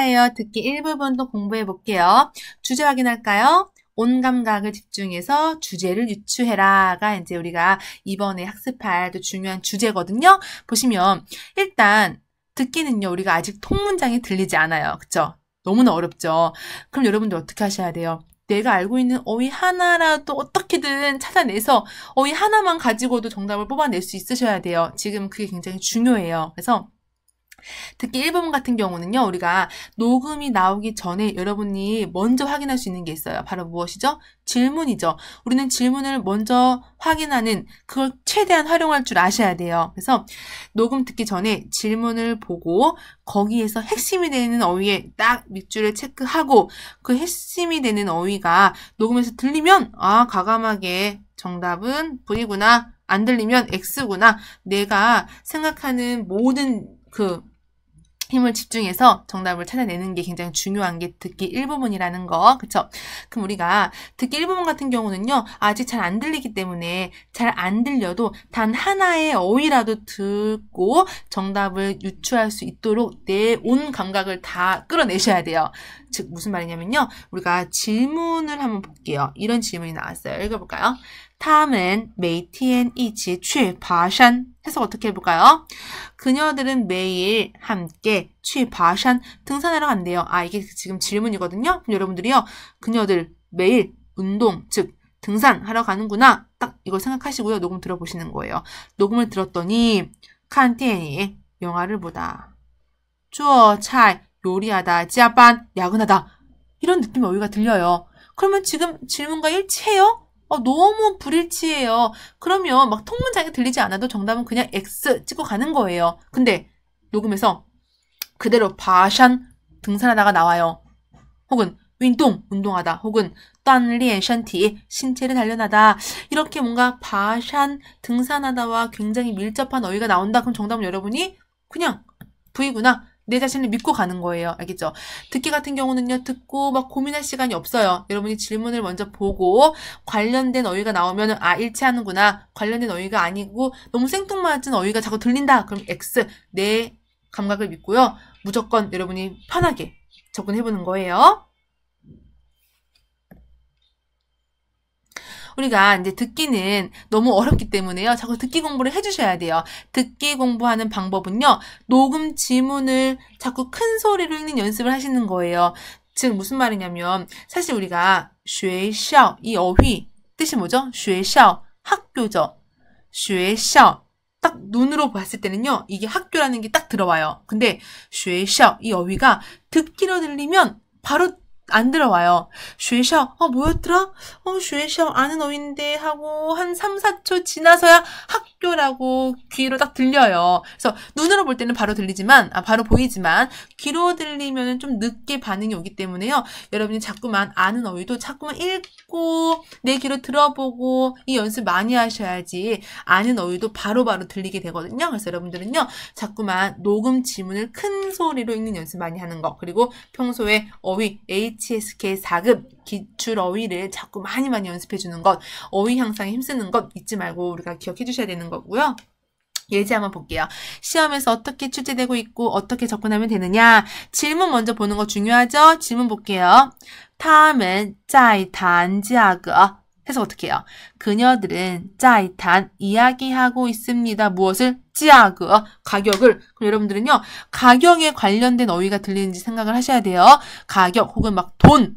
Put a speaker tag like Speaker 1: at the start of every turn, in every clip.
Speaker 1: 해요 듣기 1부분도 공부해 볼게요. 주제 확인할까요? 온 감각을 집중해서 주제를 유추해라가 이제 우리가 이번에 학습할 또 중요한 주제거든요. 보시면 일단 듣기는요. 우리가 아직 통문장이 들리지 않아요. 그쵸? 너무나 어렵죠. 그럼 여러분들 어떻게 하셔야 돼요? 내가 알고 있는 어휘 하나라도 어떻게든 찾아내서 어휘 하나만 가지고도 정답을 뽑아낼 수 있으셔야 돼요. 지금 그게 굉장히 중요해요. 그래서 특히 1번 같은 경우는요, 우리가 녹음이 나오기 전에 여러분이 먼저 확인할 수 있는 게 있어요. 바로 무엇이죠? 질문이죠. 우리는 질문을 먼저 확인하는 그걸 최대한 활용할 줄 아셔야 돼요. 그래서 녹음 듣기 전에 질문을 보고 거기에서 핵심이 되는 어휘에 딱 밑줄을 체크하고 그 핵심이 되는 어휘가 녹음에서 들리면 아, 가감하게 정답은 V구나. 안 들리면 X구나. 내가 생각하는 모든 그 힘을 집중해서 정답을 찾아내는 게 굉장히 중요한 게 듣기 일부분이라는 거. 그쵸? 그럼 우리가 듣기 일부분 같은 경우는요, 아직 잘 안 들리기 때문에 잘 안 들려도 단 하나의 어휘라도 듣고 정답을 유추할 수 있도록 내 온 감각을 다 끌어내셔야 돼요. 즉, 무슨 말이냐면요, 우리가 질문을 한번 볼게요. 이런 질문이 나왔어요. 읽어볼까요? 他们 매티엔 이치 취바山 해석 어떻게 해볼까요? 그녀들은 매일 함께 취바山 등산하러 간대요. 아 이게 지금 질문이거든요. 그럼 여러분들이요. 그녀들 매일 운동 즉 등산하러 가는구나 딱 이걸 생각하시고요. 녹음 들어보시는 거예요. 녹음을 들었더니 칸티엔이 영화를 보다 주어 做菜 요리하다, 지 짜반, 야근하다 이런 느낌이 어휘가 들려요. 그러면 지금 질문과 일치해요? 어, 너무 불일치해요. 그러면 막통문장에 들리지 않아도 정답은 그냥 X 찍고 가는 거예요. 근데 녹음에서 그대로 바샨 등산하다가 나와요. 혹은 윈동 운동하다. 혹은 딴리엔 샨티, 신체를 단련하다. 이렇게 뭔가 바샨 등산하다와 굉장히 밀접한 어휘가 나온다. 그럼 정답은 여러분이 그냥 V구나. 내 자신을 믿고 가는 거예요. 알겠죠? 듣기 같은 경우는요. 듣고 막 고민할 시간이 없어요. 여러분이 질문을 먼저 보고 관련된 어휘가 나오면 아 일치하는구나. 관련된 어휘가 아니고 너무 생뚱맞은 어휘가 자꾸 들린다. 그럼 X 내 감각을 믿고요. 무조건 여러분이 편하게 접근해보는 거예요. 우리가 이제 듣기는 너무 어렵기 때문에요. 자꾸 듣기 공부를 해주셔야 돼요. 듣기 공부하는 방법은요. 녹음 지문을 자꾸 큰 소리로 읽는 연습을 하시는 거예요. 즉 무슨 말이냐면 사실 우리가 学校이 어휘 뜻이 뭐죠? 学校 학교죠. 学校딱 눈으로 봤을 때는요, 이게 학교라는 게 딱 들어와요. 근데 学校이 어휘가 듣기로 들리면 바로 안 들어와요. 学校, 어, 뭐였더라? 어, 学校, 아는 어인데 하고 한 3, 4초 지나서야 학 학교라고 귀로 딱 들려요. 그래서 눈으로 볼 때는 바로 들리지만, 아, 바로 보이지만, 귀로 들리면 좀 늦게 반응이 오기 때문에요. 여러분이 자꾸만 아는 어휘도 자꾸만 읽고, 내 귀로 들어보고, 이 연습 많이 하셔야지 아는 어휘도 바로바로 바로 들리게 되거든요. 그래서 여러분들은요, 자꾸만 녹음 지문을 큰 소리로 읽는 연습 많이 하는 거, 그리고 평소에 어휘 HSK 4급, 기출 어휘를 자꾸 많이 많이 연습해 주는 것, 어휘 향상에 힘쓰는 것 잊지 말고 우리가 기억해 주셔야 되는 거고요. 예제 한번 볼게요. 시험에서 어떻게 출제되고 있고 어떻게 접근하면 되느냐. 질문 먼저 보는 거 중요하죠? 질문 볼게요. 다음은 他们在谈价格 해서 어떻게 해요? 그녀들은 짜이탄 이야기하고 있습니다. 무엇을? 지아그 어, 가격을 그럼 여러분들은요 가격에 관련된 어휘가 들리는지 생각을 하셔야 돼요. 가격 혹은 막돈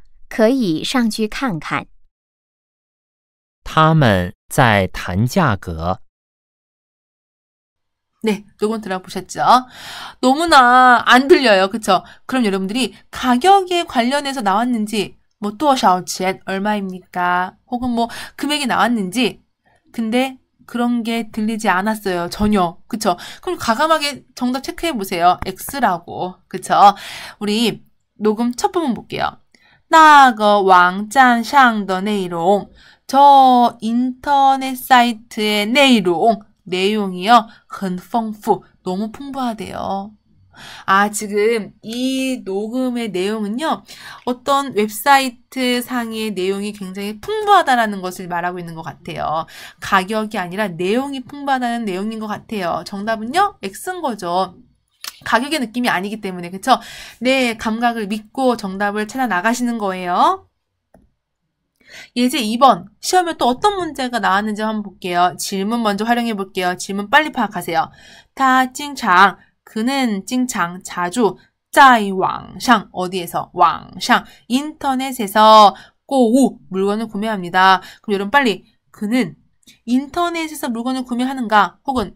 Speaker 1: 可以上去看看。他们在谈价格。 네, 요건 들어보셨죠? 너무나 안 들려요. 그쵸? 그럼 여러분들이 가격에 관련해서 나왔는지, 뭐, 또샤오 얼마입니까? 혹은 뭐, 금액이 나왔는지, 근데 그런 게 들리지 않았어요. 전혀. 그쵸? 그럼 과감하게 정답 체크해보세요. X라고. 그쵸? 우리 녹음 첫 부분 볼게요. 那个网站上的内容，저 인터넷 사이트의 내용, 내용이요. 很 풍부, 너무 풍부하대요. 아, 지금 이 녹음의 내용은요, 어떤 웹사이트 상의 내용이 굉장히 풍부하다라는 것을 말하고 있는 것 같아요. 가격이 아니라 내용이 풍부하다는 내용인 것 같아요. 정답은요, X인 거죠. 가격의 느낌이 아니기 때문에 그쵸? 내 네, 감각을 믿고 정답을 찾아 나가시는 거예요. 예제 2번 시험에 또 어떤 문제가 나왔는지 한번 볼게요. 질문 먼저 활용해 볼게요. 질문 빨리 파악하세요. 다 찡창 그는 찡창 자주 짜이 왕샹 어디에서 왕샹 인터넷에서 꼬우 물건을 구매합니다. 그럼 여러분 빨리 그는 인터넷에서 물건을 구매하는가 혹은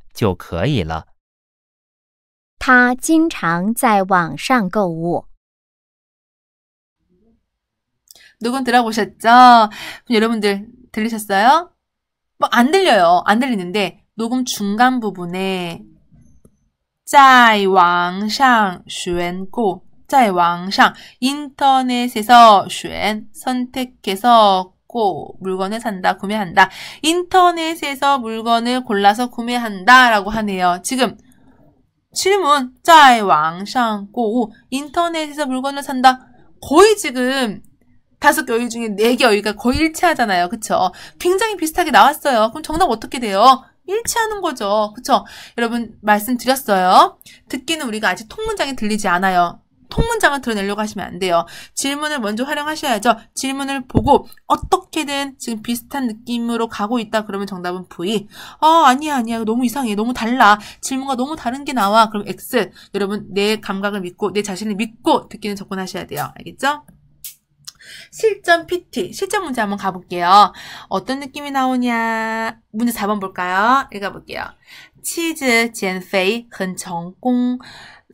Speaker 1: 就可以了。他经常在网上购物。녹음들어보셨죠여러분들들리셨어요뭐안들려요안들리는데녹음중간부분 에， 在网上选购，在网上인터넷에서选，선택해 서。 찾고 물건을 산다, 구매한다. 인터넷에서 물건을 골라서 구매한다 라고 하네요. 지금 질문, 在网上购物 인터넷에서 물건을 산다. 거의 지금 다섯 개 어휘 중에 네개 어휘가 거의 일치하잖아요. 그쵸? 굉장히 비슷하게 나왔어요. 그럼 정답 어떻게 돼요? 일치하는 거죠. 그쵸? 여러분 말씀드렸어요. 듣기는 우리가 아직 통문장이 들리지 않아요. 통문장을 드러내려고 하시면 안 돼요. 질문을 먼저 활용하셔야죠. 질문을 보고 어떻게든 지금 비슷한 느낌으로 가고 있다 그러면 정답은 V. 어 아니야 아니야 너무 이상해 너무 달라 질문과 너무 다른 게 나와 그럼 X. 여러분 내 감각을 믿고 내 자신을 믿고 듣기는 접근하셔야 돼요. 알겠죠? 실전 PT, 실전 문제 한번 가볼게요. 어떤 느낌이 나오냐. 문제 4번 볼까요? 읽어볼게요. 치즈, 젠페이, 很成功。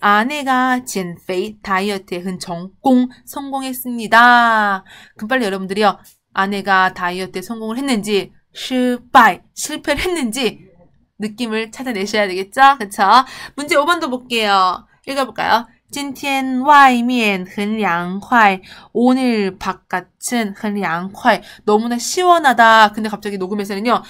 Speaker 1: 아내가 젠페이 다이어트에 흔 정공 성공했습니다. 금럼 빨리 여러분들이요. 아내가 다이어트에 성공을 했는지 실패, 실패를 했는지 느낌을 찾아내셔야 되겠죠? 그쵸? 문제 5번도 볼게요. 읽어볼까요? 今天外面很凉快. 오늘 바깥은 很凉快. 너무나 시원하다. 근데 갑자기 녹음에서는요.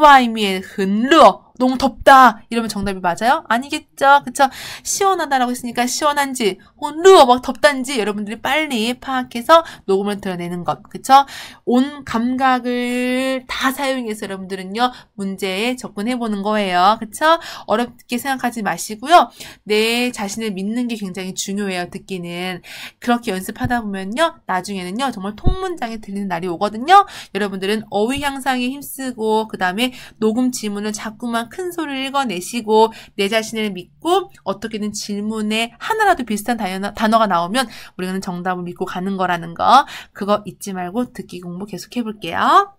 Speaker 1: 와이미엔 흔热 너무 덥다 이러면 정답이 맞아요? 아니겠죠? 그쵸? 시원하다라고 했으니까 시원한지 혹은 루어 막 뭐 덥단지 여러분들이 빨리 파악해서 녹음을 드러내는 것 그쵸? 온 감각을 다 사용해서 여러분들은요 문제에 접근해보는 거예요 그쵸? 어렵게 생각하지 마시고요 내 자신을 믿는 게 굉장히 중요해요 듣기는 그렇게 연습하다 보면요 나중에는요 정말 통문장에 들리는 날이 오거든요 여러분들은 어휘 향상에 힘쓰고 그 다음에 녹음 지문을 자꾸만 큰 소리를 읽어내시고 내 자신을 믿고 어떻게든 질문에 하나라도 비슷한 단어가 나오면 우리는 정답을 믿고 가는 거라는 거 그거 잊지 말고 듣기 공부 계속 해볼게요.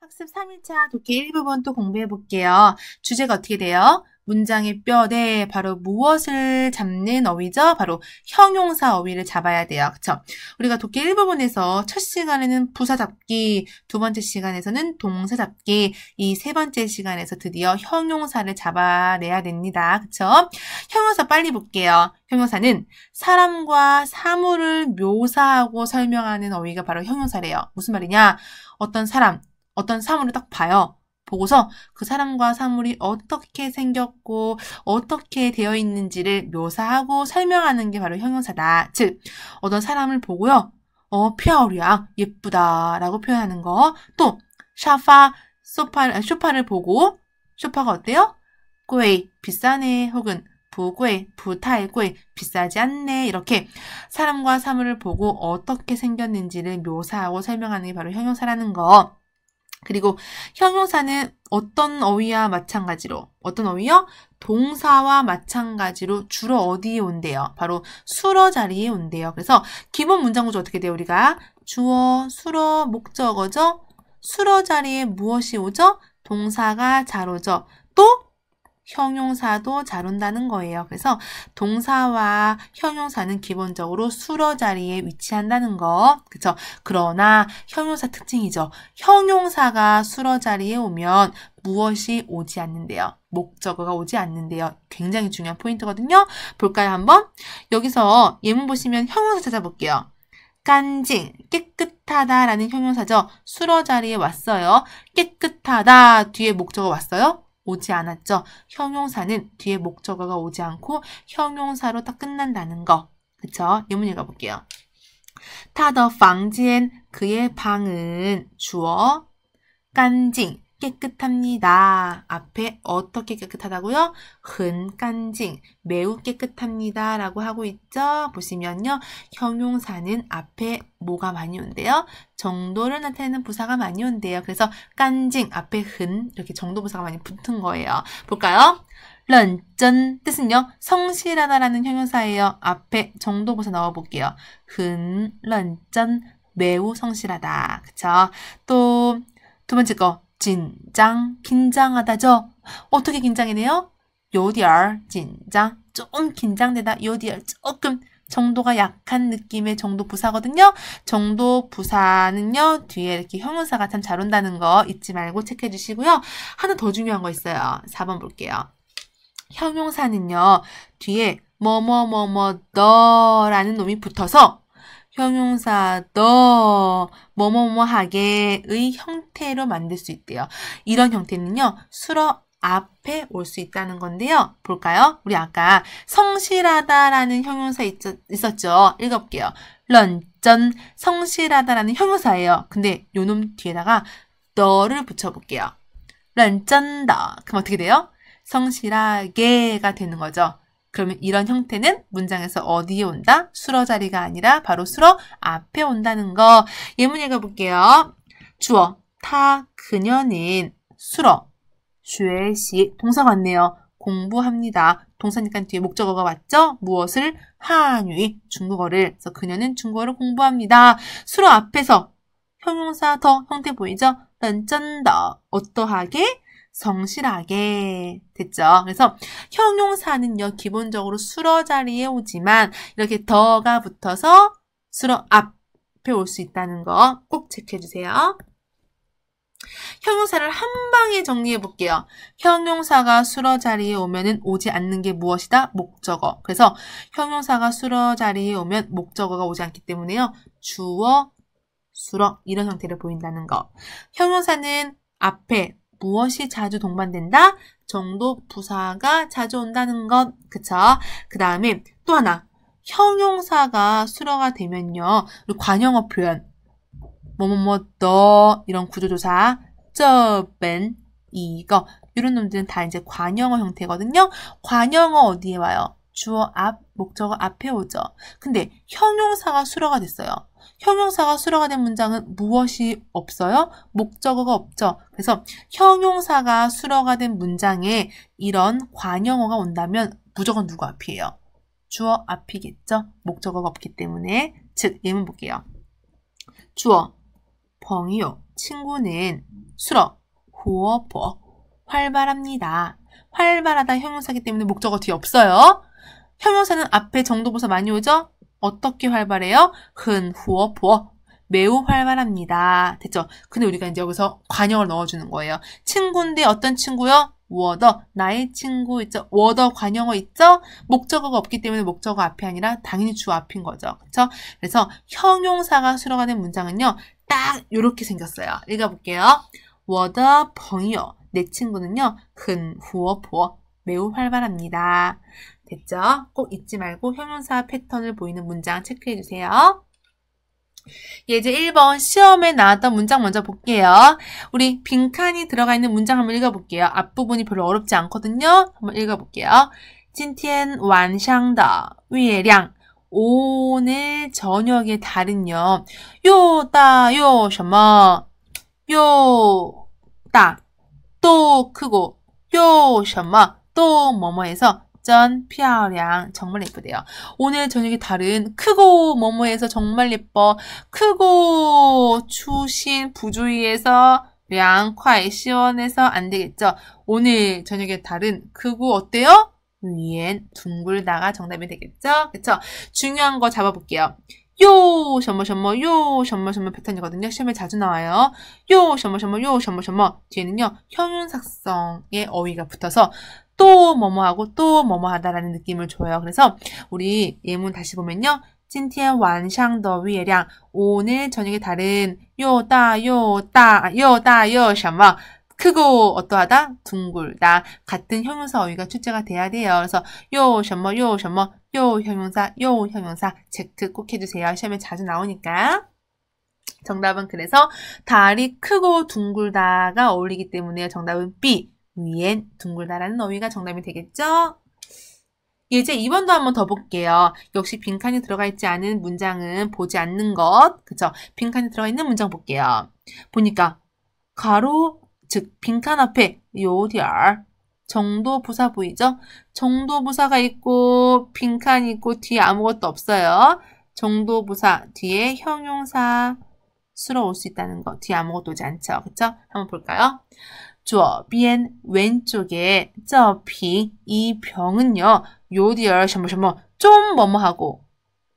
Speaker 1: 학습 3일차 독해 1부분 또 공부해 볼게요. 주제가 어떻게 돼요? 문장의 뼈대 바로 무엇을 잡는 어휘죠? 바로 형용사 어휘를 잡아야 돼요. 그쵸? 우리가 독해 1부분에서 첫 시간에는 부사 잡기, 두 번째 시간에서는 동사 잡기, 이 세 번째 시간에서 드디어 형용사를 잡아내야 됩니다. 그쵸? 형용사 빨리 볼게요. 형용사는 사람과 사물을 묘사하고 설명하는 어휘가 바로 형용사래요. 무슨 말이냐? 어떤 사람, 어떤 사물을 딱 봐요. 보고서 그 사람과 사물이 어떻게 생겼고 어떻게 되어 있는지를 묘사하고 설명하는 게 바로 형용사다. 즉 어떤 사람을 보고요. 어, 피아오리야 예쁘다라고 표현하는 거. 또 샤파, 소파, 쇼파를 보고 쇼파가 어때요? 꽤 비싸네 혹은 부괴, 부탈괴, 비싸지 않네. 이렇게 사람과 사물을 보고 어떻게 생겼는지를 묘사하고 설명하는 게 바로 형용사라는 거. 그리고 형용사는 어떤 어휘와 마찬가지로 어떤 어휘요? 동사와 마찬가지로 주로 어디에 온대요? 바로 수러 자리에 온대요. 그래서 기본 문장 구조 어떻게 돼요? 우리가 주어, 수러, 목적어죠? 수러 자리에 무엇이 오죠? 동사가 잘 오죠? 또 형용사도 잘 온다는 거예요. 그래서 동사와 형용사는 기본적으로 수러 자리에 위치한다는 거. 그쵸? 그러나 형용사 특징이죠. 형용사가 수러 자리에 오면 무엇이 오지 않는데요. 목적어가 오지 않는데요. 굉장히 중요한 포인트거든요. 볼까요? 한번? 여기서 예문 보시면 형용사 찾아볼게요. 깐징, 깨끗하다라는 형용사죠. 수러 자리에 왔어요. 깨끗하다 뒤에 목적어 왔어요. 오지 않았죠. 형용사는 뒤에 목적어가 오지 않고 형용사로 딱 끝난다는 거. 그쵸? 예문 읽어볼게요. 타더 방지엔 그의 방은 주어 깐징 깨끗합니다. 앞에 어떻게 깨끗하다고요? 흔간징, 매우 깨끗합니다. 라고 하고 있죠. 보시면요. 형용사는 앞에 뭐가 많이 온대요? 정도를 나타내는 부사가 많이 온대요. 그래서 깐징 앞에 흔 이렇게 정도 부사가 많이 붙은 거예요. 볼까요? 런쩐 뜻은요. 성실하다라는 형용사예요. 앞에 정도 부사 넣어볼게요. 흔, 런쩐 매우 성실하다. 그쵸? 또 두 번째 거 긴장, 긴장하다죠. 어떻게 긴장이 네요 요디얼, 긴장, 조금 긴장되다, 요디얼, 조금 정도가 약한 느낌의 정도 부사거든요. 정도 부사는요, 뒤에 이렇게 형용사가 참 잘 온다는 거 잊지 말고 체크해 주시고요. 하나 더 중요한 거 있어요. 4번 볼게요. 형용사는요, 뒤에 뭐뭐뭐뭐 너라는 놈이 붙어서 형용사 더 뭐뭐뭐하게의 형태로 만들 수 있대요. 이런 형태는요. 수러 앞에 올 수 있다는 건데요. 볼까요? 우리 아까 성실하다라는 형용사 있, 었죠 읽어볼게요. 런전 성실하다라는 형용사예요. 근데 요놈 뒤에다가 너를 붙여볼게요. 런전다. 그럼 어떻게 돼요? 성실하게가 되는 거죠. 그러면 이런 형태는 문장에서 어디에 온다? 수러 자리가 아니라 바로 수러 앞에 온다는 거. 예문 읽어볼게요. 주어, 타, 그녀는 수러, 쉐시, 동사 같네요. 공부합니다. 동사니까 뒤에 목적어가 왔죠? 무엇을? 한위, 중국어를. 그래서 그녀는 중국어를 공부합니다. 수로 앞에서 형용사 더 형태 보이죠? 딴짠더 어떠하게? 성실하게 됐죠. 그래서 형용사는요, 기본적으로 수러 자리에 오지만 이렇게 더가 붙어서 수러 앞에 올 수 있다는 거 꼭 체크해 주세요. 형용사를 한 방에 정리해 볼게요. 형용사가 수러 자리에 오면은 오지 않는 게 무엇이다? 목적어. 그래서 형용사가 수러 자리에 오면 목적어가 오지 않기 때문에요. 주어, 수러 이런 형태를 보인다는 거. 형용사는 앞에 무엇이 자주 동반된다? 정도 부사가 자주 온다는 것. 그쵸? 그 다음에 또 하나. 형용사가 수러가 되면요. 관용어 표현. 뭐뭐뭐 너 이런 구조조사. 저벤 이거 이런 놈들은 다 이제 관용어 형태거든요. 관용어 어디에 와요? 주어 앞, 목적어 앞에 오죠. 근데 형용사가 수러가 됐어요. 형용사가 수로가 된 문장은 무엇이 없어요? 목적어가 없죠. 그래서 형용사가 수로가 된 문장에 이런 관형어가 온다면 무조건 누구 앞이에요? 주어 앞이겠죠. 목적어가 없기 때문에 즉 예문 볼게요. 주어 벙이요 친구는 수러 호어퍼 활발합니다. 활발하다 형용사기 때문에 목적어 뒤에 없어요. 형용사는 앞에 정도보서 많이 오죠? 어떻게 활발해요? 흔, 후어, 부어. 매우 활발합니다. 됐죠? 근데 우리가 이제 여기서 관형을 넣어주는 거예요. 친구인데 어떤 친구요? 워더, 나의 친구 있죠? 워더 관형어 있죠? 목적어가 없기 때문에 목적어 앞이 아니라 당연히 주 앞인 거죠. 그쵸? 그래서 형용사가 수로가 된 문장은요. 딱 이렇게 생겼어요. 읽어볼게요. 워더 벙이요. 내 친구는요. 근, 후어, 보어. 매우 활발합니다. 됐죠? 꼭 잊지 말고 형용사 패턴을 보이는 문장 체크해 주세요. 예, 이제 1번 시험에 나왔던 문장 먼저 볼게요. 우리 빈칸이 들어가 있는 문장 한번 읽어볼게요. 앞부분이 별로 어렵지 않거든요. 한번 읽어볼게요. 진티엔 완샹上 위에량 오늘 저녁에 달은요. 요다 요셔머 요다 또 크고 요셔머또 뭐뭐해서 전 피아량 정말 예쁘대요. 오늘 저녁에 다른 크고 뭐뭐해서 정말 예뻐. 크고 추신 부주의에서 량콰이 시원해서 안 되겠죠. 오늘 저녁에 다른 크고 어때요? 위엔 둥글다가 정답이 되겠죠. 그쵸? 중요한 거 잡아볼게요. 요 셔머 셔머 요 셔머 셔머 패턴이거든요. 시험에 자주 나와요. 요 셔머 셔머 요 셔머 셔머 뒤에는요 형용사성의 어휘가 붙어서 또 뭐뭐하고 또 뭐뭐하다라는 느낌을 줘요. 그래서 우리 예문 다시 보면요. 티天 완샹더 위에량 오늘 저녁에 다른 요다 요다 요다 요샤마 크고 어떠하다 둥글다 같은 형용사 어휘가 출제가 돼야 돼요. 그래서 요셔머 요셔머 요 형용사 요 형용사 체크 꼭 해주세요. 시험에 자주 나오니까. 정답은 그래서 다리 크고 둥글다가 어울리기 때문에요. 정답은 B. 위엔 둥글다라는 어휘가 정답이 되겠죠? 이제 2번도 한번 더 볼게요. 역시 빈칸이 들어가 있지 않은 문장은 보지 않는 것. 그쵸? 빈칸이 들어가 있는 문장 볼게요. 보니까 가로, 즉 빈칸 앞에 요디알 정도 부사 보이죠? 정도 부사가 있고 빈칸 있고 뒤에 아무것도 없어요. 정도 부사 뒤에 형용사 쓸어올수 있다는 거 뒤에 아무것도 오지 않죠. 그쵸? 한번 볼까요? 左边 왼쪽에 저빙이 병은요. 요디얼 什么什么좀 뭐뭐하고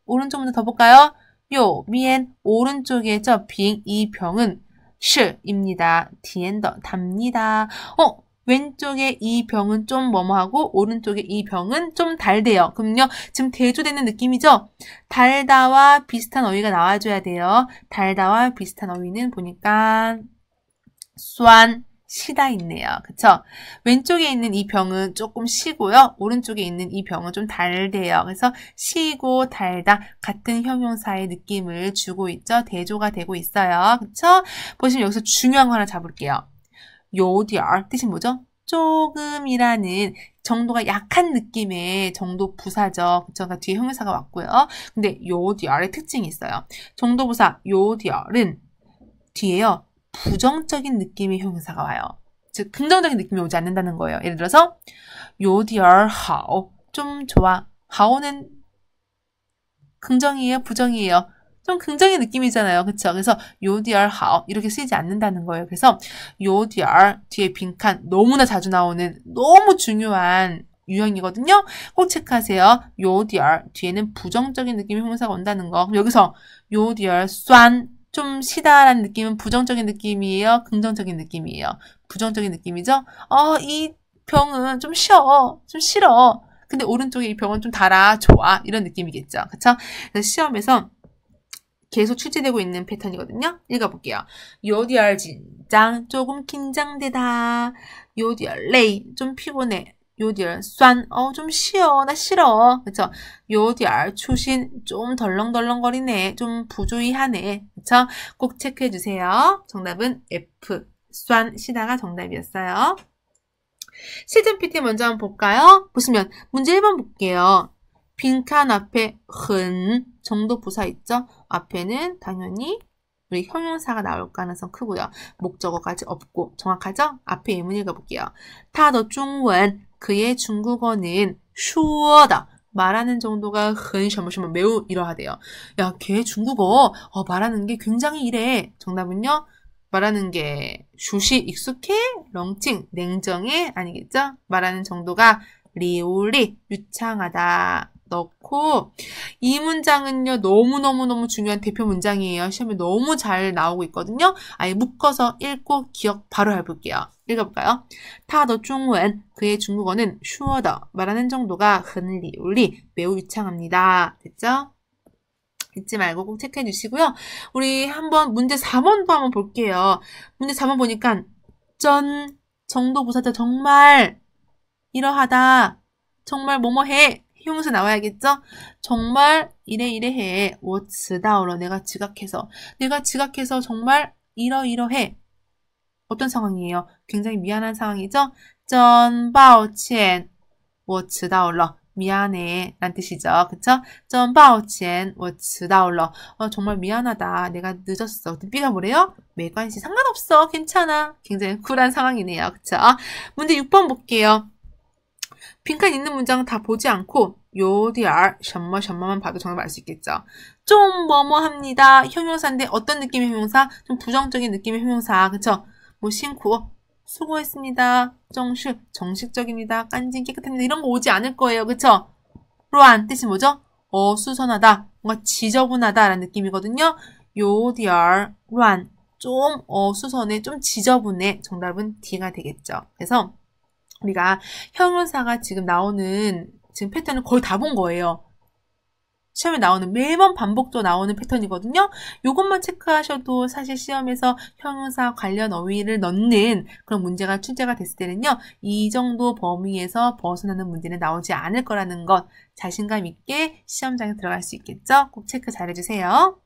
Speaker 1: 오른쪽부터 더 볼까요? 요边 오른쪽에 저 빙 이 병은 是입니다. 디엔더 답니다. 어, 왼쪽에 이 병은 좀 뭐뭐하고 오른쪽에 이 병은 좀 달대요. 그럼요. 지금 대조되는 느낌이죠? 달다와 비슷한 어휘가 나와줘야 돼요. 달다와 비슷한 어휘는 보니까 쏘안, 시다 있네요. 그쵸? 왼쪽에 있는 이 병은 조금 시고요. 오른쪽에 있는 이 병은 좀 달대요. 그래서 시고 달다 같은 형용사의 느낌을 주고 있죠. 대조가 되고 있어요. 그쵸? 보시면 여기서 중요한 거 하나 잡을게요. 요디얼 뜻이 뭐죠? 조금이라는 정도가 약한 느낌의 정도 부사죠. 그쵸? 그러니까 뒤에 형용사가 왔고요. 근데 요디얼의 특징이 있어요. 정도 부사 요디얼은 뒤에요. 부정적인 느낌의 형용사가 와요. 즉 긍정적인 느낌이 오지 않는다는 거예요. 예를 들어서 요디얼 하오 좀 좋아. 하오는 긍정이에요, 부정이에요. 좀 긍정의 느낌이잖아요. 그쵸 그래서 요디얼 하오 이렇게 쓰이지 않는다는 거예요. 그래서 요디얼 뒤에 빈칸 너무나 자주 나오는 너무 중요한 유형이거든요. 꼭 체크하세요. 요디얼 뒤에는 부정적인 느낌의 형사가 온다는 거. 여기서 요디얼 酸좀 쉬다라는 느낌은 부정적인 느낌이에요? 긍정적인 느낌이에요? 부정적인 느낌이죠? 어, 이 병은 좀 쉬어. 좀 싫어. 근데 오른쪽에 이 병은 좀 달아. 좋아. 이런 느낌이겠죠. 그쵸? 그래서 시험에서 계속 출제되고 있는 패턴이거든요. 읽어볼게요. 요디알 진장 조금 긴장되다. 요디알 레이 좀 피곤해. 요디얼 싼, 어, 좀 쉬어, 나 싫어. 그쵸? 요디얼 추신, 좀 덜렁덜렁거리네, 좀 부조이하네. 그쵸? 꼭 체크해주세요. 정답은 F, 싼, 시다가 정답이었어요. 시즌 PT 먼저 한번 볼까요? 보시면, 문제 1번 볼게요. 빈칸 앞에 흔 정도 부사 있죠? 앞에는 당연히 우리 형용사가 나올 가능성 크고요. 목적어까지 없고 정확하죠? 앞에 예문 읽어볼게요. 타 더 중원 그의 중국어는 슈어다. 말하는 정도가 흔什么什么 매우 이러하대요. 야, 걔 중국어 어, 말하는 게 굉장히 이래. 정답은요. 말하는 게 슈시 익숙해, 렁칭 냉정해 아니겠죠? 말하는 정도가 리올리 유창하다. 넣고 이 문장은요 너무너무너무 중요한 대표 문장이에요. 시험에 너무 잘 나오고 있거든요. 아예 묶어서 읽고 기억 바로 해볼게요. 읽어볼까요? 타더 중원 그의 중국어는 슈어더 말하는 정도가 흔리울리 매우 유창합니다. 됐죠? 잊지 말고 꼭 체크해 주시고요. 우리 한번 문제 4번도 한번 볼게요. 문제 4번 보니까 전 정도 부사자 정말 이러하다 정말 뭐뭐해 형용사 나와야겠죠? 정말 이래 이래 해. 我迟到了. 내가 지각해서. 내가 지각해서 정말 이러이러해. 어떤 상황이에요? 굉장히 미안한 상황이죠? 真抱歉.我迟到了. 미안해. 란 뜻이죠. 그쵸? 真抱歉.我迟到了. 어, 정말 미안하다. 내가 늦었어. B가 뭐래요? 매관시 상관없어. 괜찮아. 굉장히 쿨한 상황이네요. 그쵸? 문제 6번 볼게요. 빈칸 있는 문장 다 보지 않고 요디알 셔머 셔머만 봐도 정답 알 수 있겠죠. 좀 뭐뭐합니다. 형용사인데 어떤 느낌의 형용사? 좀 부정적인 느낌의 형용사. 그쵸? 뭐 신고 어, 수고했습니다. 정식 정식적입니다. 깐진 깨끗합니다. 이런 거 오지 않을 거예요. 그쵸? 로안 뜻이 뭐죠? 어수선하다. 뭔가 지저분하다라는 느낌이거든요. 요디알 로안 좀 어수선해, 좀 지저분해. 정답은 D가 되겠죠. 그래서 우리가 형용사가 지금 나오는 지금 패턴을 거의 다 본 거예요. 시험에 나오는 매번 반복도 나오는 패턴이거든요. 이것만 체크하셔도 사실 시험에서 형용사 관련 어휘를 넣는 그런 문제가 출제가 됐을 때는요. 이 정도 범위에서 벗어나는 문제는 나오지 않을 거라는 것 자신감 있게 시험장에 들어갈 수 있겠죠? 꼭 체크 잘해주세요.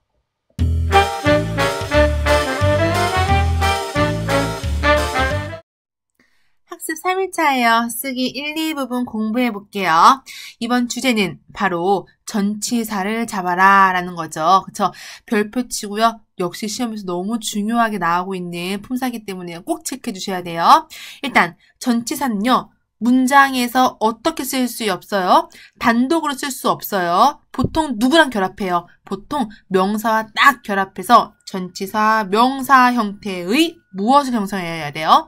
Speaker 1: 학습 3일차예요. 쓰기 1, 2부분 공부해 볼게요. 이번 주제는 바로 전치사를 잡아라 라는 거죠. 그쵸? 별표 치고요. 역시 시험에서 너무 중요하게 나오고 있는 품사기 때문에 꼭 체크해 주셔야 돼요. 일단 전치사는요. 문장에서 어떻게 쓸 수 없어요. 단독으로 쓸 수 없어요. 보통 누구랑 결합해요? 보통 명사와 딱 결합해서 전치사, 명사 형태의 무엇을 형성해야 돼요?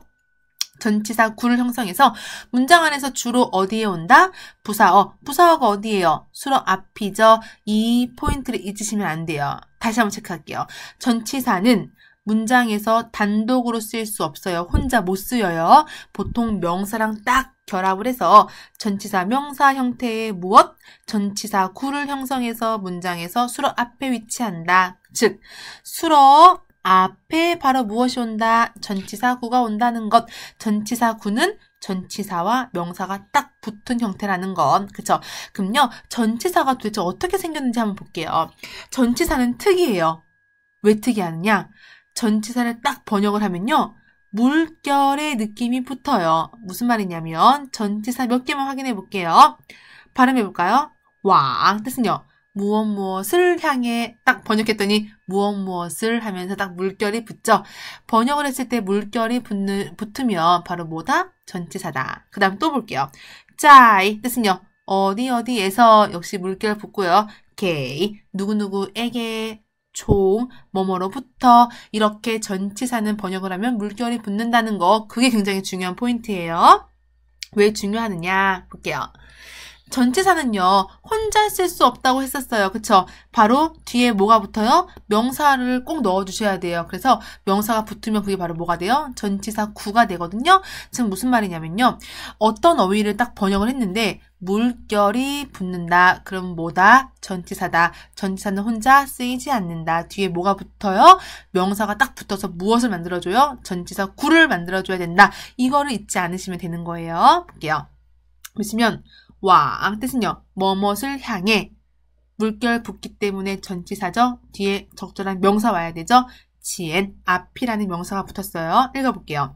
Speaker 1: 전치사 구를 형성해서 문장 안에서 주로 어디에 온다? 부사어. 부사어가 어디예요? 수로 앞이죠. 이 포인트를 잊으시면 안 돼요. 다시 한번 체크할게요. 전치사는 문장에서 단독으로 쓰일 수 없어요. 혼자 못 쓰여요. 보통 명사랑 딱 결합을 해서 전치사 명사 형태의 무엇? 전치사 구를 형성해서 문장에서 수로 앞에 위치한다. 즉, 수로 앞에 바로 무엇이 온다? 전치사구가 온다는 것. 전치사구는 전치사와 명사가 딱 붙은 형태라는 것. 그쵸? 그럼요. 전치사가 도대체 어떻게 생겼는지 한번 볼게요. 전치사는 특이해요. 왜 특이하느냐? 전치사를 딱 번역을 하면요. 물결의 느낌이 붙어요. 무슨 말이냐면 전치사 몇 개만 확인해 볼게요. 발음해 볼까요? 왕 뜻은요. 무엇 무엇을 향해 딱 번역했더니 무엇 무엇을 하면서 딱 물결이 붙죠. 번역을 했을 때 물결이 붙는, 붙으면 바로 뭐다? 전치사다. 그 다음 또 볼게요. 짜이 뜻은요. 어디 어디에서 역시 물결 붙고요. 게이 누구누구에게 종, 뭐뭐로부터 이렇게 전치사는 번역을 하면 물결이 붙는다는 거 그게 굉장히 중요한 포인트예요. 왜 중요하느냐 볼게요. 전치사는요. 혼자 쓸 수 없다고 했었어요. 그쵸? 바로 뒤에 뭐가 붙어요? 명사를 꼭 넣어주셔야 돼요. 그래서 명사가 붙으면 그게 바로 뭐가 돼요? 전치사 구가 되거든요. 지금 무슨 말이냐면요. 어떤 어휘를 딱 번역을 했는데 물결이 붙는다. 그럼 뭐다? 전치사다. 전치사는 혼자 쓰이지 않는다. 뒤에 뭐가 붙어요? 명사가 딱 붙어서 무엇을 만들어줘요? 전치사 구를 만들어줘야 된다. 이거를 잊지 않으시면 되는 거예요. 볼게요. 보시면 와 뜻은요. 뭐뭇을 향해 물결 붙기 때문에 전치사죠. 뒤에 적절한 명사 와야 되죠. 지엔 앞이라는 명사가 붙었어요. 읽어볼게요.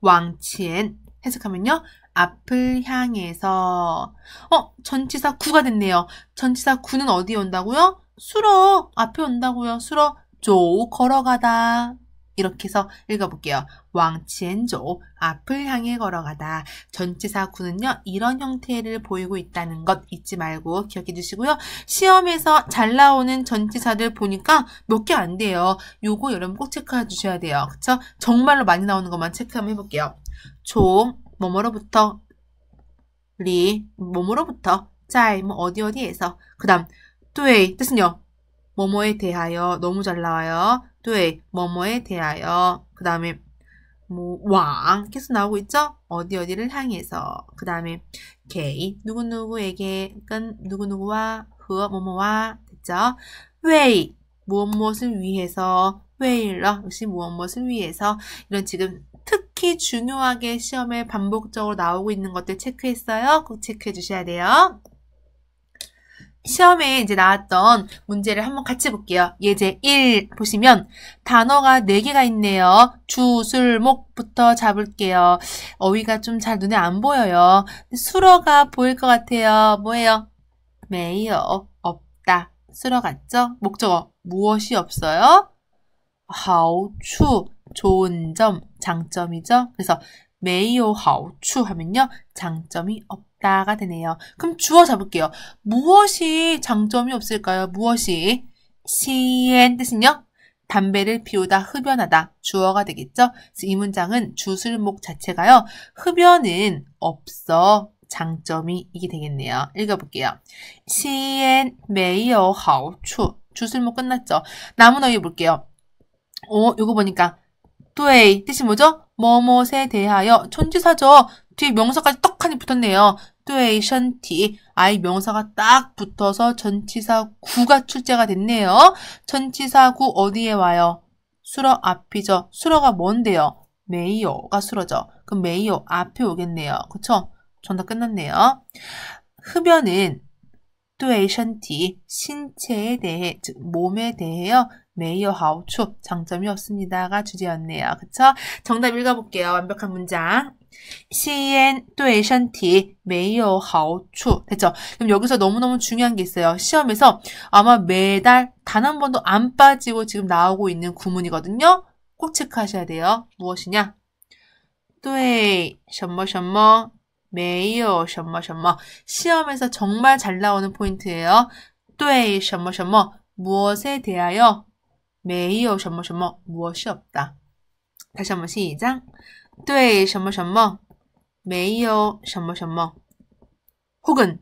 Speaker 1: 왕치엔 해석하면요. 앞을 향해서 어 전치사 구가 됐네요. 전치사 구는 어디에 온다고요? 수로 앞에 온다고요. 수로조 걸어가다. 이렇게 해서 읽어볼게요. 왕치엔조 앞을 향해 걸어가다. 전치사 구는요. 이런 형태를 보이고 있다는 것 잊지 말고 기억해 주시고요. 시험에서 잘 나오는 전치사들 보니까 몇 개 안 돼요. 요거 여러분 꼭 체크해 주셔야 돼요. 그쵸? 정말로 많이 나오는 것만 체크 한번 해볼게요. 종, 뭐뭐로부터, 리, 뭐뭐로부터, 짤, 뭐 어디 어디에서. 그 다음, 뚜이 뜻은요. 뭐뭐에 대하여 너무 잘 나와요. 对 네, 뭐뭐에 대하여 그 다음에 뭐왕 계속 나오고 있죠? 어디 어디를 향해서 그 다음에 개 누구누구에게 끈 누구누구와 그 뭐뭐와 됐죠? 웨 무엇무엇을 위해서 왜일러 역시 무엇무엇을 위해서 이런 지금 특히 중요하게 시험에 반복적으로 나오고 있는 것들 체크했어요. 꼭 체크해 주셔야 돼요. 시험에 이제 나왔던 문제를 한번 같이 볼게요. 예제 1 보시면 단어가 4개가 있네요. 주, 술, 목부터 잡을게요. 어휘가 좀 잘 눈에 안 보여요. 수러가 보일 것 같아요. 뭐예요? 매요. 없다. 수러 같죠? 목적어. 무엇이 없어요? how, 추, 좋은 점, 장점이죠. 그래서 메이오 하우추 하면요. 장점이 없다가 되네요. 그럼 주어 잡을게요. 무엇이 장점이 없을까요? 무엇이? 시엔 뜻은요. 담배를 피우다 흡연하다 주어가 되겠죠? 이 문장은 주술목 자체가요. 흡연은 없어 장점이 이게 되겠네요. 읽어볼게요. 시엔 메이어 하우추 주술목 끝났죠? 남은 어휘 볼게요. 오, 어, 이거 보니까 뚜이 뜻이 뭐죠? 뭐뭇에 대하여 존지사죠 뒤에 명사까지 떡하니 붙었네요. 투에이션티 아이 명사가 딱 붙어서 전치사 구가 출제가 됐네요. 전치사 구 어디에 와요? 수러 앞이죠. 수러가 뭔데요? 메이오가 수러죠. 그럼 메이오 앞에 오겠네요. 그쵸? 전다 끝났네요. 흡연은 투에이션티 신체에 대해, 즉 몸에 대해요. 매이어 하우추 장점이 없습니다가 주제였네요. 그쵸? 정답 읽어볼게요. 완벽한 문장. 시엔 对身体 매우 추 됐죠? 그럼 여기서 너무너무 중요한 게 있어요. 시험에서 아마 매달 단 한 번도 안 빠지고 지금 나오고 있는 구문이거든요. 꼭 체크하셔야 돼요. 무엇이냐? 对什么什么매어什머什머 시험에서 정말 잘 나오는 포인트예요. 对什머什머 무엇에 대하여 메이요 什么什么 무엇이 없다. 다시 한번 시작. 对什么什么 메이요 什么什么 혹은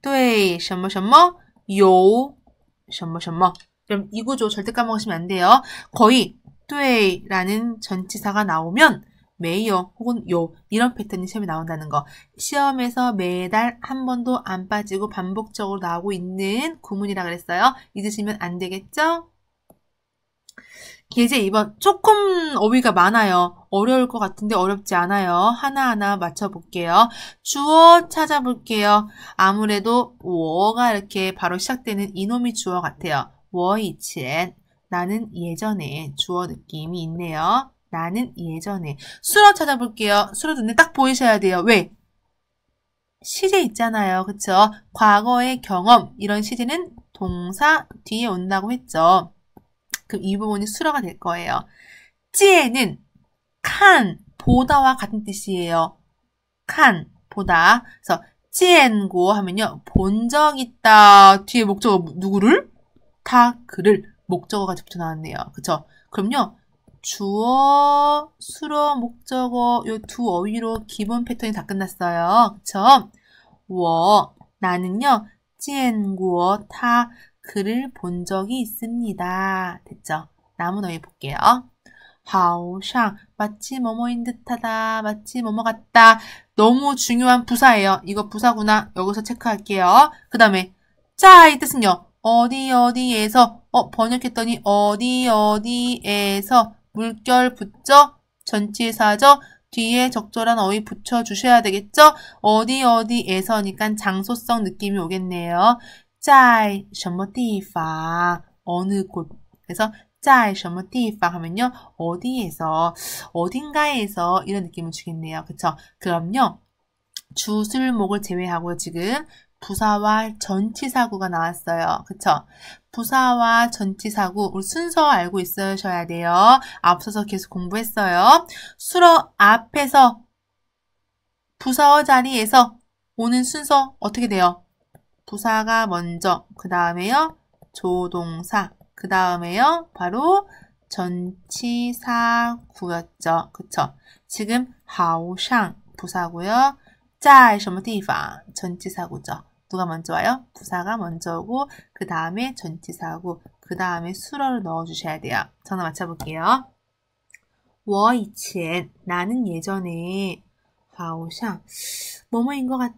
Speaker 1: 对什么什么요什么什么 그럼 이 구조 절대 까먹으시면 안 돼요. 거의 对라는 전치사가 나오면 매요 혹은 요 이런 패턴이 시험에 나온다는 거. 시험에서 매달 한 번도 안 빠지고 반복적으로 나오고 있는 구문이라 그랬어요. 잊으시면 안 되겠죠? 이제 2번. 조금 어휘가 많아요. 어려울 것 같은데 어렵지 않아요. 하나하나 맞춰볼게요. 주어 찾아볼게요. 아무래도 워가 이렇게 바로 시작되는 이놈이 주어 같아요. 워이첸. 나는 예전에 주어 느낌이 있네요. 나는 예전에. 수로 찾아볼게요. 수로 눈에 딱 보이셔야 돼요. 왜? 시제 있잖아요. 그쵸? 과거의 경험. 이런 시제는 동사 뒤에 온다고 했죠. 그럼 이 부분이 수라가 될 거예요. 찌에는 칸, 보다와 같은 뜻이에요. 칸, 보다. 그래서 찌엔고 하면요. 본 적 있다. 뒤에 목적어 뭐, 누구를? 다 그를 목적어가 붙어 나왔네요. 그렇죠 그럼요. 주어, 수로, 목적어 요 두 어휘로 기본 패턴이 다 끝났어요. 그렇죠 워, 나는요. 찌엔고 타 글을 본 적이 있습니다. 됐죠? 나무너위 볼게요. 好샹 마치 뭐뭐인 듯하다 마치 뭐뭐 같다 너무 중요한 부사예요 이거 부사구나 여기서 체크할게요 그 다음에 자 이 뜻은요 어디 어디에서 어 번역했더니 어디 어디에서 물결 붙죠 전치사죠 뒤에 적절한 어휘 붙여주셔야 되겠죠 어디 어디에서니까 장소성 느낌이 오겠네요 在什么地方 어느 곳 그래서 在什么地方 하면요 어디에서 어딘가에서 이런 느낌을 주겠네요 그쵸 그럼요 주술목을 제외하고 지금 부사와 전치사구가 나왔어요. 그쵸? 부사와 전치사구, 우리 순서 알고 있으셔야 돼요. 앞서서 계속 공부했어요. 수러 앞에서 부사어 자리에서 오는 순서 어떻게 돼요? 부사가 먼저, 그 다음에요. 조동사, 그 다음에요. 바로 전치사구였죠. 그쵸? 지금 하우샹 부사고요. 짤什么 디방 전치사구죠. 누가 먼저 와요? 부사가 먼저 오고 그 다음에 전치사구그 다음에 수어를 넣어주셔야 돼요. 전화 맞춰볼게요. 我以前 나는 예전에 하우샹 뭐뭐인 것 같아.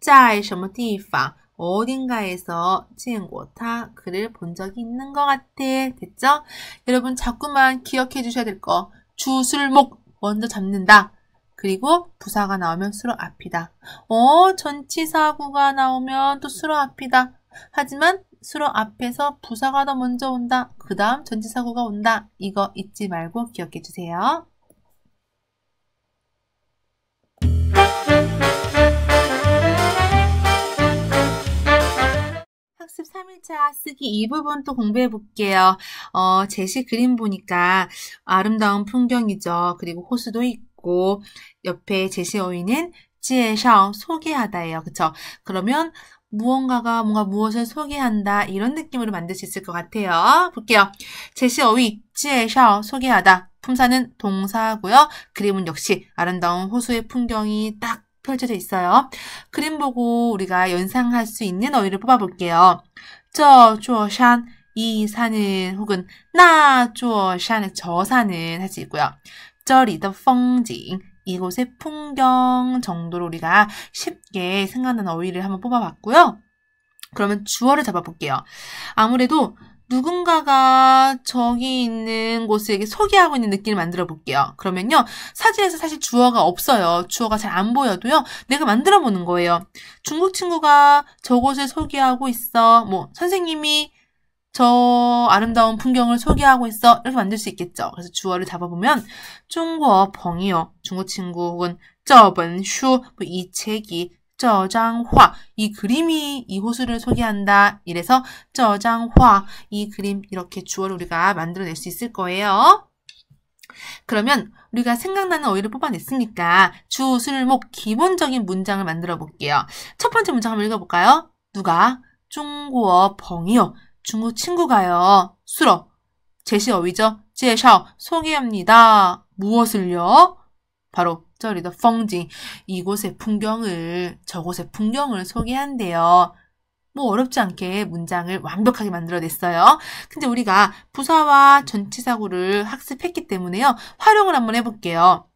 Speaker 1: 在什么地方 어딘가에서 见过他 그를 본 적이 있는 것 같아. 됐죠? 여러분 자꾸만 기억해 주셔야 될 거. 주술목 먼저 잡는다. 그리고 부사가 나오면 수로 앞이다. 어, 전치사구가 나오면 또 수로 앞이다. 하지만 수로 앞에서 부사가 더 먼저 온다. 그 다음 전치사구가 온다. 이거 잊지 말고 기억해 주세요. 학습 3일차 쓰기 이 부분 또 공부해 볼게요. 어, 제시 그림 보니까 아름다운 풍경이죠. 그리고 호수도 있고 옆에 제시 어휘는 지에샤 소개하다예요. 그쵸? 그러면 무언가가 뭔가 무엇을 소개한다 이런 느낌으로 만들 수 있을 것 같아요. 볼게요. 제시 어휘 지에샤 소개하다. 품사는 동사고요. 그림은 역시 아름다운 호수의 풍경이 딱 펼쳐져 있어요. 그림 보고 우리가 연상할 수 있는 어휘를 뽑아볼게요. 저조산 이 산은 혹은 나조산의 저 산은 할 수 있고요. 저리더 펑징 이곳의 풍경 정도로 우리가 쉽게 생각나는 어휘를 한번 뽑아봤고요. 그러면 주어를 잡아볼게요. 아무래도 누군가가 저기 있는 곳에게 소개하고 있는 느낌을 만들어 볼게요. 그러면요. 사진에서 사실 주어가 없어요. 주어가 잘 안 보여도요. 내가 만들어 보는 거예요. 중국 친구가 저곳을 소개하고 있어. 뭐 선생님이 저 아름다운 풍경을 소개하고 있어. 이렇게 만들 수 있겠죠. 그래서 주어를 잡아보면 중국어 벙이요. 중국 친구 혹은 저번 슈, 뭐이 책이 저장화 이 그림이 이 호수를 소개한다. 이래서 저장화 이 그림 이렇게 주어를 우리가 만들어낼 수 있을 거예요. 그러면 우리가 생각나는 어휘를 뽑아냈으니까 주, 술, 목 기본적인 문장을 만들어 볼게요. 첫 번째 문장 한번 읽어볼까요? 누가 중고어 벙이요. 중국 친구가요. 수러 제시 어휘죠. 제샤 소개합니다. 무엇을요? 바로 这里的 풍景이곳의 풍경을 저곳의 풍경을 소개한대요. 뭐 어렵지 않게 문장을 완벽하게 만들어냈어요. 근데 우리가 부사와 전치사고를 학습했기 때문에요. 활용을 한번 해볼게요.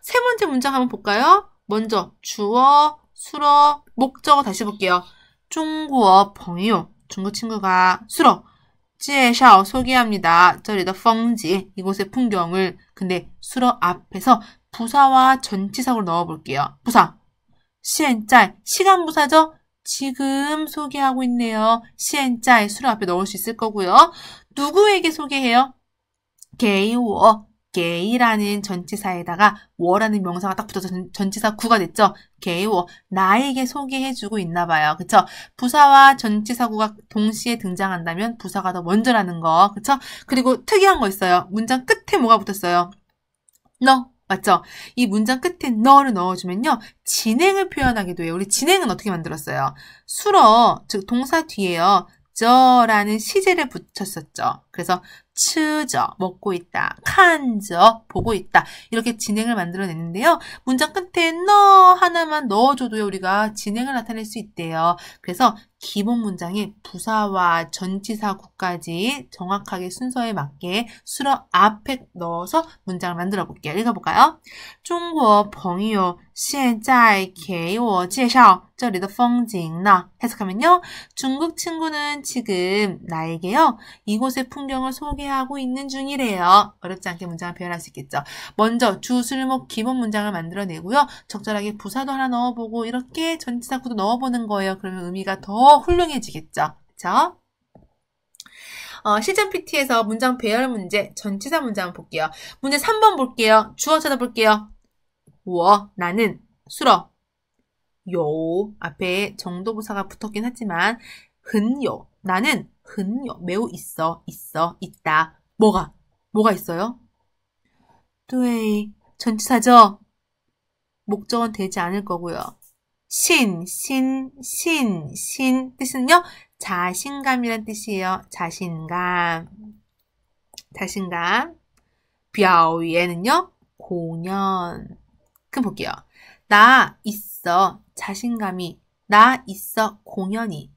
Speaker 1: 세 번째 문장 한번 볼까요? 먼저 주어, 수어, 목적어 다시 볼게요. 중국어 펑요 중국 친구가 수어 지에샤 소개합니다. 저리더 펑지 이곳의 풍경을 근데 수어 앞에서 부사와 전치사로 넣어볼게요. 부사. 시엔짤. 시간 부사죠? 지금 소개하고 있네요. 시엔짤. 수로 앞에 넣을 수 있을 거고요. 누구에게 소개해요? 게이워. 게이라는 전치사에다가 워라는 명사가 딱 붙어서 전치사 구가 됐죠. 게이워. 나에게 소개해주고 있나 봐요. 그쵸? 부사와 전치사구가 동시에 등장한다면 부사가 더 먼저라는 거. 그쵸? 그리고 특이한 거 있어요. 문장 끝에 뭐가 붙었어요? 너 맞죠? 이 문장 끝에 너를 넣어주면요. 진행을 표현하게 돼요. 우리 진행은 어떻게 만들었어요? 수러, 즉 동사 뒤에요. 저라는 시제를 붙였었죠. 그래서 추저 먹고 있다, 칸저 보고 있다 이렇게 진행을 만들어냈는데요. 문장 끝에 너 하나만 넣어줘도 우리가 진행을 나타낼 수 있대요. 그래서 기본 문장의 부사와 전치사구까지 정확하게 순서에 맞게 수러 앞에 넣어서 문장을 만들어 볼게요. 읽어볼까요? 중국 朋友现在给我介绍这里的风景呢 해석하면요. 중국 친구는 지금 나에게요. 이곳의 풍경을 소개하고 있는 중이래요. 어렵지 않게 문장을 표현할 수 있겠죠. 먼저 주술목 기본 문장을 만들어내고요. 적절하게 부사도 하나 넣어보고 이렇게 전치사구도 넣어보는 거예요. 그러면 의미가 더 훌륭해지겠죠. 그렇 어, 실전 PT에서 문장 배열 문제, 전치사 문제 볼게요. 문제 3번 볼게요. 주어 찾아볼게요. 워, 나는, 수러, 요. 앞에 정도부사가 붙었긴 하지만, 흔요. 나는 흔요. 매우 있어, 있어, 있다. 뭐가? 뭐가 있어요? 네, 전치사죠? 목적은 되지 않을 거고요. 신, 신, 신, 신 뜻은요. 자신감이란 뜻이에요. 자신감. 자신감. 表演은요. 공연. 그럼 볼게요. 나 있어. 자신감이. 나 있어. 공연이.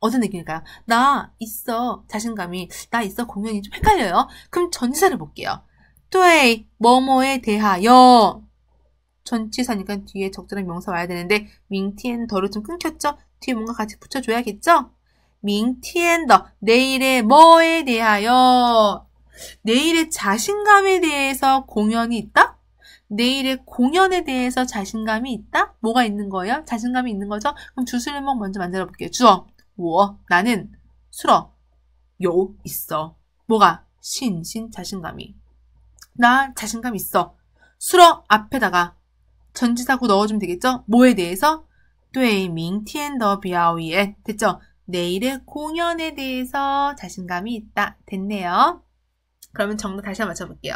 Speaker 1: 어떤 느낌일까요? 나 있어. 자신감이. 나 있어. 공연이. 좀 헷갈려요. 그럼 전지사를 볼게요. 对뭐뭐에 대하여 전치사니까 뒤에 적절한 명사 와야 되는데 밍티엔더로 좀 끊겼죠? 뒤에 뭔가 같이 붙여줘야겠죠? 밍티엔더 내일의 뭐에 대하여 내일의 자신감에 대해서 공연이 있다? 내일의 공연에 대해서 자신감이 있다? 뭐가 있는 거예요? 자신감이 있는 거죠? 그럼 주술목 먼저 만들어 볼게요. 주어 워 나는 술어요 있어 뭐가 신신 자신감이 나 자신감 있어 술어 앞에다가 전치사구 넣어주면 되겠죠? 뭐에 대해서? 对明天的表演 됐죠? 내일의 공연에 대해서 자신감이 있다. 됐네요. 그러면 정답 다시 한번 맞춰볼게요.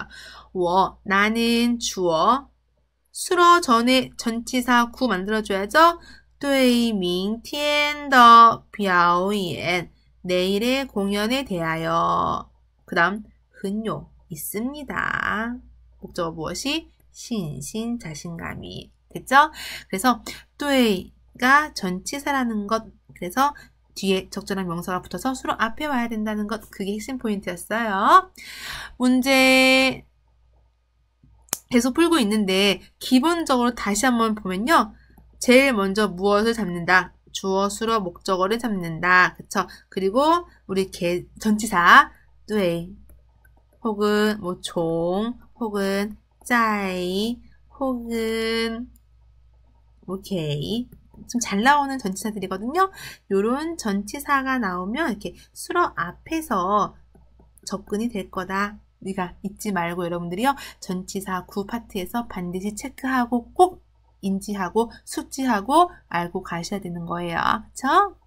Speaker 1: 我 나는 주어 수러 전에 전치사 구 만들어줘야죠. 对明天的表演 내일의 공연에 대하여 그 다음 흔요 있습니다. 목적어 무엇이? 신신 자신감이 됐죠? 그래서 또이가 전치사라는 것 그래서 뒤에 적절한 명사가 붙어서 수로 앞에 와야 된다는 것 그게 핵심 포인트였어요. 문제 계속 풀고 있는데 기본적으로 다시 한번 보면요. 제일 먼저 무엇을 잡는다. 주어, 수로, 목적어를 잡는다. 그쵸? 그리고 우리 개, 전치사, 뇌, 혹은 뭐 종, 혹은 짜이 혹은 오케이 좀 잘 나오는 전치사들이거든요. 요런 전치사가 나오면 이렇게 수러 앞에서 접근이 될 거다. 우리가 잊지 말고 여러분들이요. 전치사 구파트에서 반드시 체크하고 꼭 인지하고 숙지하고 알고 가셔야 되는 거예요. 그렇